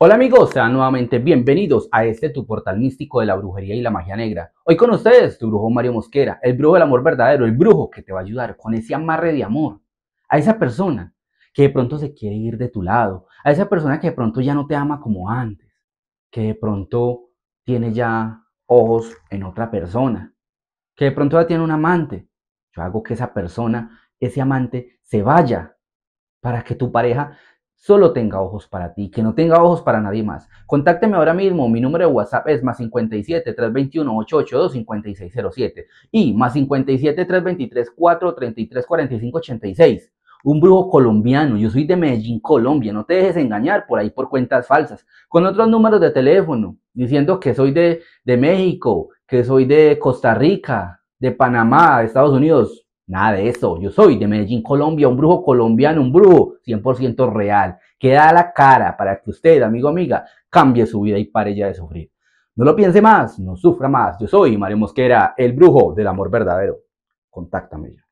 Hola amigos, sean nuevamente bienvenidos a este tu portal místico de la brujería y la magia negra. Hoy con ustedes tu brujo Mario Mosquera, el brujo del amor verdadero, el brujo que te va a ayudar con ese amarre de amor a esa persona que de pronto se quiere ir de tu lado, a esa persona que de pronto ya no te ama como antes, que de pronto tiene ya ojos en otra persona, que de pronto ya tiene un amante. Yo hago que esa persona, ese amante, se vaya para que tu pareja solo tenga ojos para ti, que no tenga ojos para nadie más. Contácteme ahora mismo, mi número de WhatsApp es más 57 321 882 5607 y más 57 323 433 45 86. Un brujo colombiano, yo soy de Medellín, Colombia, no te dejes engañar por ahí por cuentas falsas, con otros números de teléfono, diciendo que soy de, de México, que soy de Costa Rica, de Panamá, de Estados Unidos. Nada de eso. Yo soy de Medellín, Colombia, un brujo colombiano, un brujo 100% real, que da la cara para que usted, amigo, amiga, cambie su vida y pare ya de sufrir. No lo piense más, no sufra más. Yo soy Mario Mosquera, el brujo del amor verdadero. Contáctame ya.